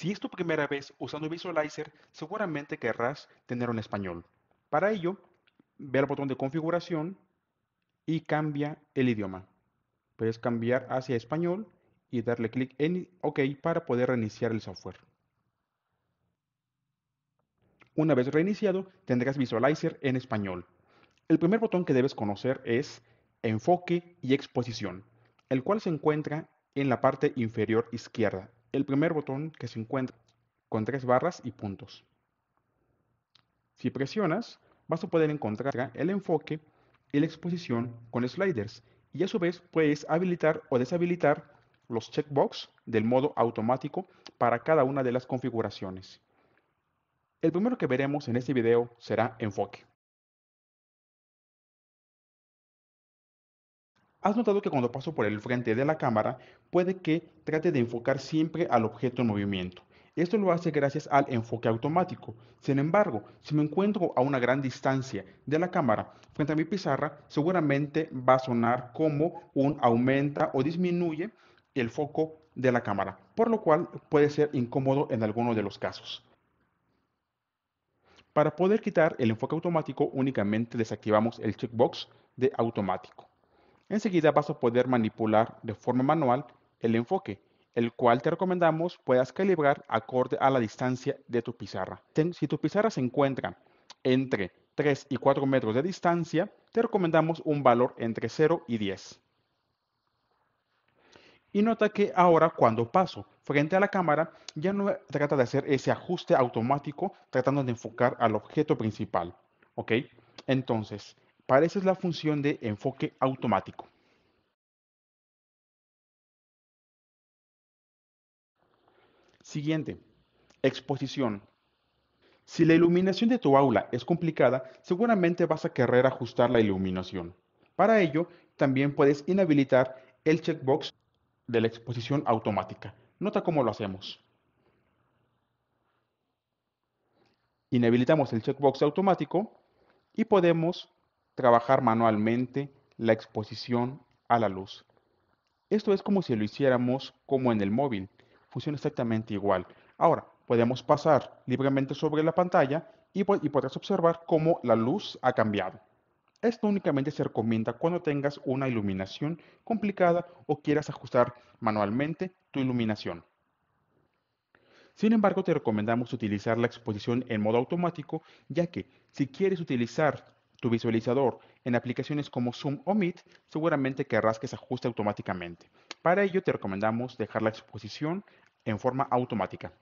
Si es tu primera vez usando Visualizer, seguramente querrás tener un español. Para ello, ve al botón de configuración y cambia el idioma. Puedes cambiar hacia español y darle clic en OK para poder reiniciar el software. Una vez reiniciado, tendrás Visualizer en español. El primer botón que debes conocer es Enfoque y Exposición, el cual se encuentra en la parte inferior izquierda el primer botón que se encuentra con tres barras y puntos. Si presionas, vas a poder encontrar el enfoque y la exposición con sliders y a su vez puedes habilitar o deshabilitar los checkbox del modo automático para cada una de las configuraciones. El primero que veremos en este video será enfoque. Has notado que cuando paso por el frente de la cámara puede que trate de enfocar siempre al objeto en movimiento. Esto lo hace gracias al enfoque automático. Sin embargo, si me encuentro a una gran distancia de la cámara frente a mi pizarra, seguramente va a sonar como un aumenta o disminuye el foco de la cámara, por lo cual puede ser incómodo en algunos de los casos. Para poder quitar el enfoque automático únicamente desactivamos el checkbox de automático. Enseguida vas a poder manipular de forma manual el enfoque, el cual te recomendamos puedas calibrar acorde a la distancia de tu pizarra. Si tu pizarra se encuentra entre 3 y 4 metros de distancia, te recomendamos un valor entre 0 y 10. Y nota que ahora cuando paso frente a la cámara, ya no trata de hacer ese ajuste automático tratando de enfocar al objeto principal. ¿Ok? Entonces, parece es la función de enfoque automático. Siguiente, exposición. Si la iluminación de tu aula es complicada, seguramente vas a querer ajustar la iluminación. Para ello, también puedes inhabilitar el checkbox de la exposición automática. Nota cómo lo hacemos. Inhabilitamos el checkbox automático y podemos trabajar manualmente la exposición a la luz. Esto es como si lo hiciéramos como en el móvil. Funciona exactamente igual. Ahora, podemos pasar libremente sobre la pantalla y, y podrás observar cómo la luz ha cambiado. Esto únicamente se recomienda cuando tengas una iluminación complicada o quieras ajustar manualmente tu iluminación. Sin embargo, te recomendamos utilizar la exposición en modo automático, ya que si quieres utilizar tu visualizador en aplicaciones como Zoom o Meet seguramente querrás que se ajuste automáticamente. Para ello te recomendamos dejar la exposición en forma automática.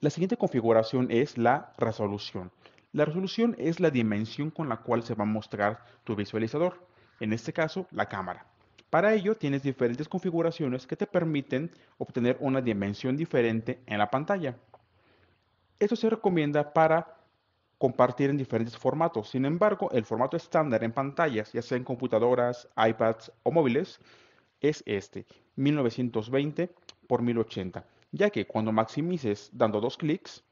La siguiente configuración es la resolución. La resolución es la dimensión con la cual se va a mostrar tu visualizador, en este caso la cámara. Para ello tienes diferentes configuraciones que te permiten obtener una dimensión diferente en la pantalla. Esto se recomienda para compartir en diferentes formatos. Sin embargo, el formato estándar en pantallas, ya sea en computadoras, iPads o móviles, es este, 1920 por 1080, ya que cuando maximices dando dos clics,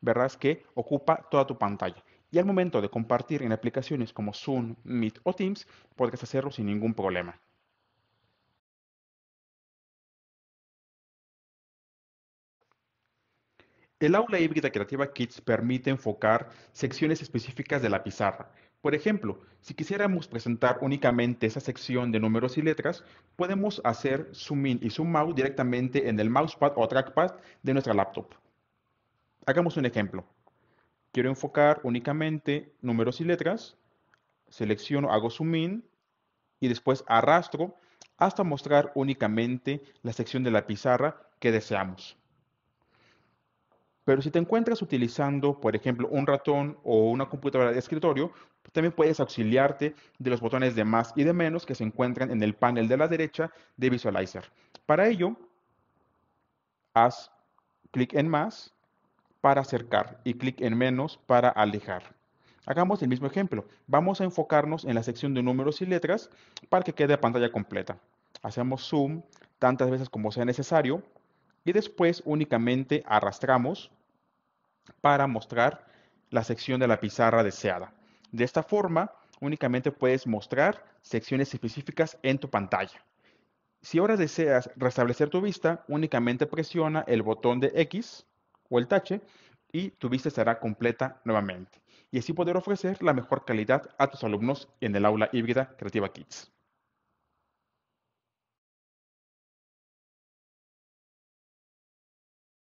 verás que ocupa toda tu pantalla. Y al momento de compartir en aplicaciones como Zoom, Meet o Teams, podrás hacerlo sin ningún problema. El aula híbrida creativa Kits permite enfocar secciones específicas de la pizarra. Por ejemplo, si quisiéramos presentar únicamente esa sección de números y letras, podemos hacer zoom in y zoom out directamente en el mousepad o trackpad de nuestra laptop. Hagamos un ejemplo. Quiero enfocar únicamente números y letras. Selecciono, hago zoom in y después arrastro hasta mostrar únicamente la sección de la pizarra que deseamos. Pero si te encuentras utilizando, por ejemplo, un ratón o una computadora de escritorio, también puedes auxiliarte de los botones de más y de menos que se encuentran en el panel de la derecha de Visualizer. Para ello, haz clic en más para acercar y clic en menos para alejar. Hagamos el mismo ejemplo. Vamos a enfocarnos en la sección de números y letras para que quede pantalla completa. Hacemos zoom tantas veces como sea necesario y después únicamente arrastramos para mostrar la sección de la pizarra deseada. De esta forma, únicamente puedes mostrar secciones específicas en tu pantalla. Si ahora deseas restablecer tu vista, únicamente presiona el botón de X o el tache y tu vista estará completa nuevamente. Y así poder ofrecer la mejor calidad a tus alumnos en el aula híbrida Creativa Kids.